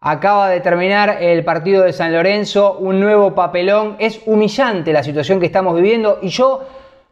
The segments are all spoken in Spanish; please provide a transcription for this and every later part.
Acaba de terminar el partido de San Lorenzo, un nuevo papelón. Es humillante la situación que estamos viviendo y yo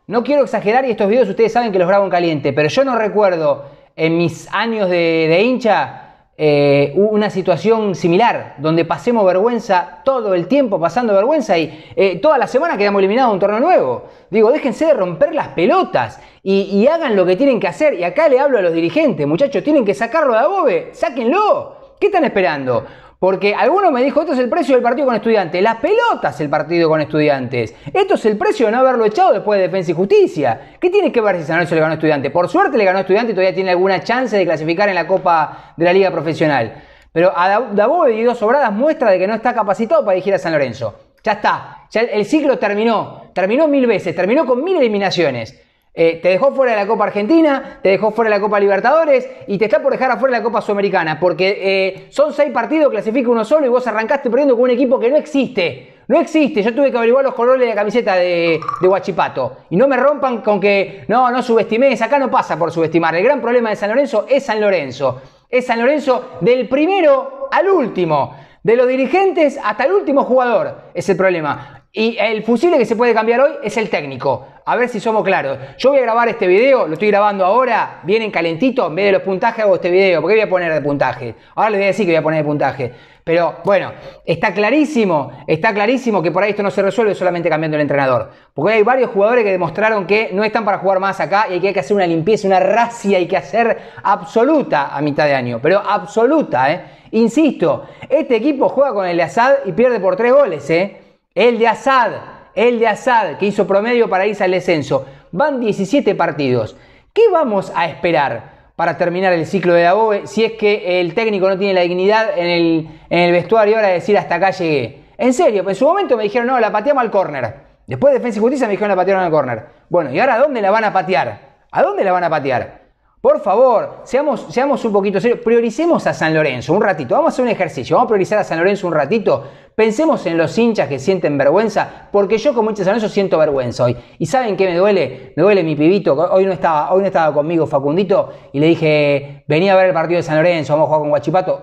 no quiero exagerar y estos videos ustedes saben que los grabo en caliente, pero yo no recuerdo en mis años de, hincha eh, una situación similar, donde pasemos vergüenza todo el tiempo pasando vergüenza y eh, toda la semana quedamos eliminados a un torneo nuevo. Digo, déjense de romper las pelotas y, hagan lo que tienen que hacer. Y acá le hablo a los dirigentes, muchachos, tienen que sacarlo de Abobe, sáquenlo. ¿Qué están esperando? Porque alguno me dijo, esto es el precio del partido con estudiantes. Las pelotas el partido con estudiantes. Esto es el precio de no haberlo echado después de Defensa y Justicia. ¿Qué tiene que ver si San Lorenzo le ganó a estudiante? Por suerte le ganó a estudiante y todavía tiene alguna chance de clasificar en la Copa de la Liga Profesional. Pero a Davo y dos sobradas muestra de que no está capacitado para dirigir a San Lorenzo. Ya está, el ciclo terminó. Terminó mil veces, terminó con mil eliminaciones. Eh, te dejó fuera de la Copa Argentina, te dejó fuera de la Copa Libertadores y te está por dejar afuera de la Copa Sudamericana, porque eh, son seis partidos, clasifica uno solo y vos arrancaste perdiendo con un equipo que no existe. No existe, yo tuve que averiguar los colores de la camiseta de, de Guachipato. Y no me rompan con que, no, no subestimes, acá no pasa por subestimar. El gran problema de San Lorenzo es San Lorenzo. Es San Lorenzo del primero al último. De los dirigentes hasta el último jugador es el problema. Y el fusible que se puede cambiar hoy es el técnico. A ver si somos claros. Yo voy a grabar este video, lo estoy grabando ahora, vienen calentito, en vez de los puntajes hago este video, porque voy a poner de puntaje. Ahora les voy a decir que voy a poner de puntaje. Pero bueno, está clarísimo, está clarísimo que por ahí esto no se resuelve solamente cambiando el entrenador. Porque hay varios jugadores que demostraron que no están para jugar más acá y que hay que hacer una limpieza, una racia, hay que hacer absoluta a mitad de año. Pero absoluta, ¿eh? Insisto, este equipo juega con el asad y pierde por tres goles, ¿eh? El de Assad, el de Assad, que hizo promedio para irse al descenso. Van 17 partidos. ¿Qué vamos a esperar para terminar el ciclo de la si es que el técnico no tiene la dignidad en el, en el vestuario ahora de decir hasta acá llegué? En serio, pues en su momento me dijeron, no, la pateamos al córner. Después de Defensa y Justicia me dijeron la patearon al córner. Bueno, ¿y ahora a dónde la van a patear? ¿A dónde la van a patear? Por favor, seamos, seamos un poquito serios, prioricemos a San Lorenzo un ratito, vamos a hacer un ejercicio, vamos a priorizar a San Lorenzo un ratito, pensemos en los hinchas que sienten vergüenza, porque yo como hincha de San Lorenzo siento vergüenza hoy. ¿Y saben qué me duele? Me duele mi pibito, hoy no estaba, estaba conmigo Facundito y le dije, venía a ver el partido de San Lorenzo, vamos a jugar con Guachipato,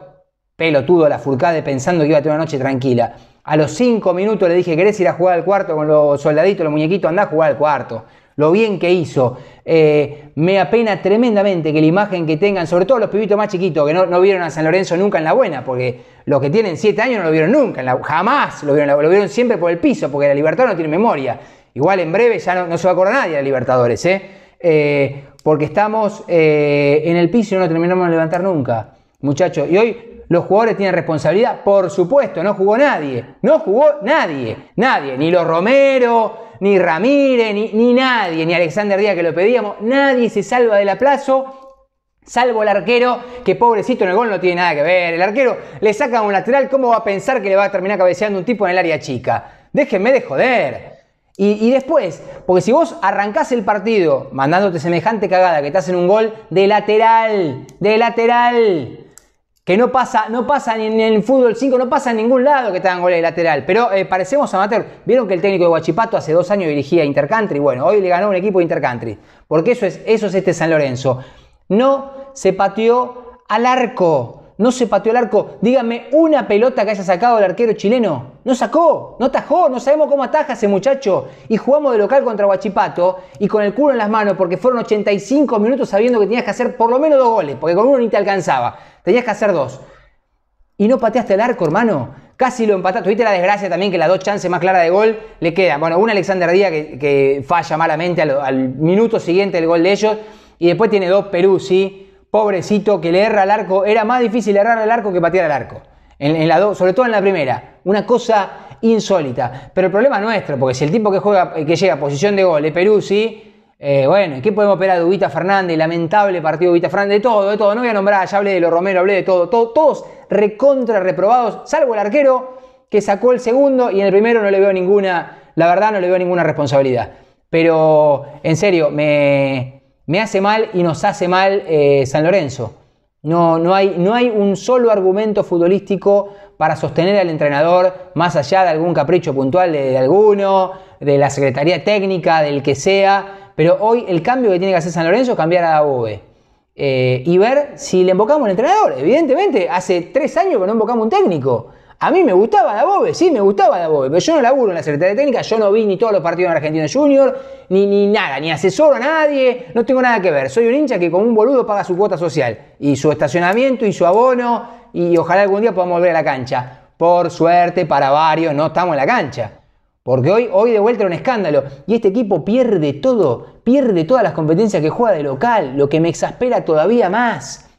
pelotudo la furcade pensando que iba a tener una noche tranquila. A los cinco minutos le dije, ¿querés ir a jugar al cuarto con los soldaditos, los muñequitos? anda a jugar al cuarto lo bien que hizo. Eh, me apena tremendamente que la imagen que tengan, sobre todo los pibitos más chiquitos, que no, vieron a San Lorenzo nunca en la buena, porque los que tienen 7 años no lo vieron nunca, en la, jamás lo vieron, lo vieron siempre por el piso, porque la libertad no tiene memoria. Igual en breve ya no, se va a acordar nadie de Libertadores, ¿eh? ¿eh? porque estamos eh, en el piso y no terminamos de levantar nunca, muchachos. Y hoy los jugadores tienen responsabilidad. Por supuesto, no jugó nadie. No jugó nadie. Nadie. Ni los Romero, ni Ramírez, ni, nadie. Ni Alexander Díaz que lo pedíamos. Nadie se salva del aplazo. Salvo el arquero, que pobrecito en el gol no tiene nada que ver. El arquero le saca un lateral, ¿cómo va a pensar que le va a terminar cabeceando un tipo en el área chica? Déjenme de joder. Y, y, después, porque si vos arrancás el partido mandándote semejante cagada que te hacen un gol de lateral, de lateral, que no pasa, no pasa ni en el fútbol 5, no pasa en ningún lado que te hagan goles de lateral. Pero eh, parecemos amateur. Vieron que el técnico de Guachipato hace dos años dirigía Intercountry. Bueno, hoy le ganó un equipo de Intercountry. Porque eso es, eso es este San Lorenzo. No se pateó al arco. No se pateó al arco. Dígame una pelota que haya sacado el arquero chileno. No sacó, no tajó, no sabemos cómo ataja ese muchacho. Y jugamos de local contra Guachipato y con el culo en las manos porque fueron 85 minutos sabiendo que tenías que hacer por lo menos dos goles, porque con uno ni te alcanzaba. Tenías que hacer dos. Y no pateaste el arco, hermano. Casi lo empataste. Tuviste la desgracia también que las dos chances más claras de gol le quedan. Bueno, una Alexander Díaz que, falla malamente al, minuto siguiente del gol de ellos. Y después tiene dos Perú, Pobrecito que le erra al arco. Era más difícil errar al arco que patear al arco. En, la dos sobre todo en la primera. Una cosa insólita. Pero el problema es nuestro, porque si el tipo que juega, que llega a posición de gol es Perú, sí eh, bueno, ¿qué podemos esperar de Ubita Fernández? Lamentable partido de Ubita Fernández, de todo, de todo. No voy a nombrar, ya hablé de los Romero, hablé de todo. todos recontra reprobados, salvo el arquero que sacó el segundo y en el primero no le veo ninguna, la verdad no le veo ninguna responsabilidad. Pero en serio, me, hace mal y nos hace mal eh, San Lorenzo. No, no, hay, no hay un solo argumento futbolístico para sostener al entrenador, más allá de algún capricho puntual de alguno, de la Secretaría Técnica, del que sea pero hoy el cambio que tiene que hacer San Lorenzo es cambiar a Bobe. Eh, y ver si le invocamos un entrenador. Evidentemente, hace tres años que no invocamos un técnico. A mí me gustaba Dabove, sí, me gustaba Dabove, pero yo no laburo en la Secretaría de Técnica, yo no vi ni todos los partidos en Argentina Junior, ni, ni nada, ni asesoro a nadie, no tengo nada que ver. Soy un hincha que como un boludo paga su cuota social, y su estacionamiento, y su abono, y ojalá algún día podamos volver a la cancha. Por suerte, para varios, no estamos en la cancha. Porque hoy, hoy de vuelta era un escándalo. Y este equipo pierde todo, pierde todas las competencias que juega de local, lo que me exaspera todavía más.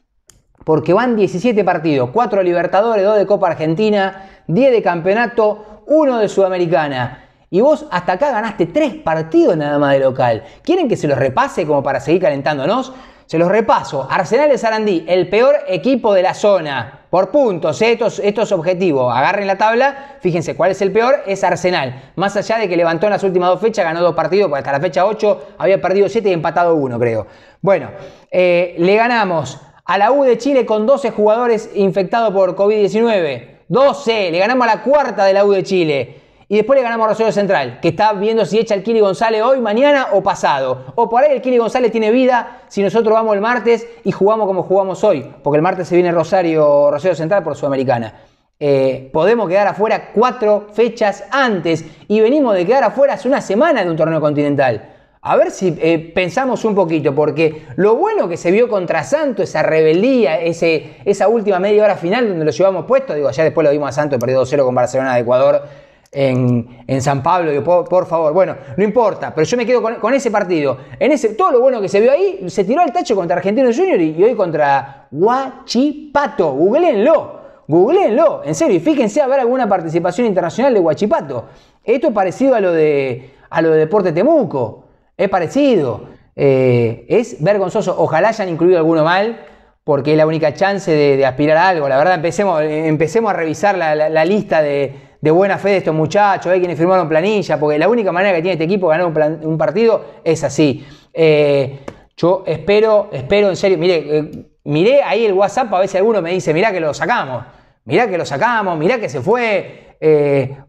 Porque van 17 partidos, 4 Libertadores, 2 de Copa Argentina, 10 de Campeonato, 1 de Sudamericana. Y vos hasta acá ganaste 3 partidos nada más de local. ¿Quieren que se los repase como para seguir calentándonos? Se los repaso. Arsenal de Sarandí, el peor equipo de la zona por puntos, ¿eh? estos, estos objetivos. Agarren la tabla, fíjense cuál es el peor, es Arsenal. Más allá de que levantó en las últimas dos fechas, ganó dos partidos, porque hasta la fecha 8 había perdido 7 y empatado 1, creo. Bueno, eh, le ganamos a la U de Chile con 12 jugadores infectados por COVID-19. 12, le ganamos a la cuarta de la U de Chile. Y después le ganamos a Rosario Central, que está viendo si echa el Kili González hoy, mañana o pasado. O por ahí el Kili González tiene vida si nosotros vamos el martes y jugamos como jugamos hoy, porque el martes se viene Rosario, Rosario Central por Sudamericana. Eh, podemos quedar afuera cuatro fechas antes y venimos de quedar afuera hace una semana de un torneo continental. A ver si eh, pensamos un poquito, porque lo bueno que se vio contra Santo, esa rebeldía, ese, esa última media hora final donde lo llevamos puesto, digo, ya después lo vimos a Santo, perdió 2-0 con Barcelona de Ecuador en, San Pablo. por, favor, bueno, no importa, pero yo me quedo con, ese partido. En ese, todo lo bueno que se vio ahí, se tiró al tacho contra Argentino Junior y, hoy contra Huachipato. Googleenlo, googleenlo, en serio, y fíjense a ver alguna participación internacional de Guachipato Esto es parecido a lo de, a lo de Deporte Temuco. Es parecido. Eh, es vergonzoso. Ojalá hayan incluido alguno mal, porque es la única chance de, aspirar a algo. La verdad, empecemos, empecemos a revisar la lista de, de buena fe de estos muchachos, hay eh, quienes firmaron planilla, porque la única manera que tiene este equipo de ganar un, partido es así. Eh, yo espero, espero en serio, mire, eh, miré ahí el WhatsApp, a veces alguno me dice, mirá que lo sacamos, mirá que lo sacamos, mirá que se fue,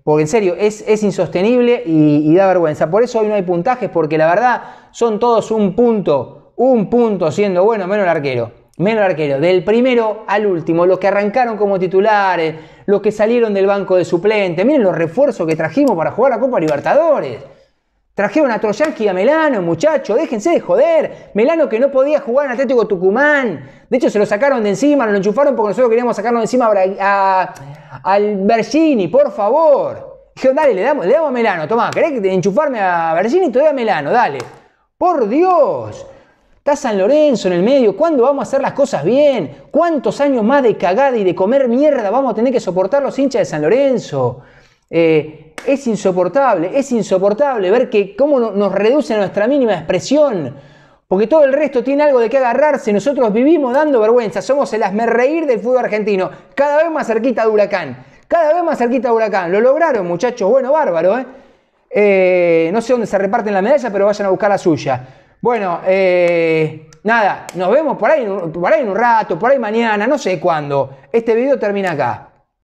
porque en serio, es, insostenible y, y, da vergüenza. Por eso hoy no hay puntajes, porque la verdad son todos un punto, un punto siendo bueno menos el arquero menos arquero, del primero al último, los que arrancaron como titulares, los que salieron del banco de suplente, miren los refuerzos que trajimos para jugar la Copa Libertadores. Trajeron a troyanki y a Melano, muchachos, déjense de joder. Melano que no podía jugar en Atlético Tucumán. De hecho, se lo sacaron de encima, lo enchufaron porque nosotros queríamos sacarlo de encima al Bergini, por favor. Dijeron, dale, le damos, le a Melano, tomá, ¿querés enchufarme a Bergini? Todavía a Melano, dale. Por Dios. Está San Lorenzo en el medio. ¿Cuándo vamos a hacer las cosas bien? ¿Cuántos años más de cagada y de comer mierda vamos a tener que soportar los hinchas de San Lorenzo? Eh, es insoportable, es insoportable ver que cómo nos reduce nuestra mínima expresión. Porque todo el resto tiene algo de qué agarrarse. Nosotros vivimos dando vergüenza. Somos el asmerreír del fútbol argentino. Cada vez más cerquita de Huracán. Cada vez más cerquita de Huracán. Lo lograron, muchachos. Bueno, bárbaro, ¿eh? Eh, no sé dónde se reparten la medalla, pero vayan a buscar la suya. Bueno, eh, nada, nos vemos por ahí, por ahí en un rato, por ahí mañana, no sé cuándo. Este video termina acá.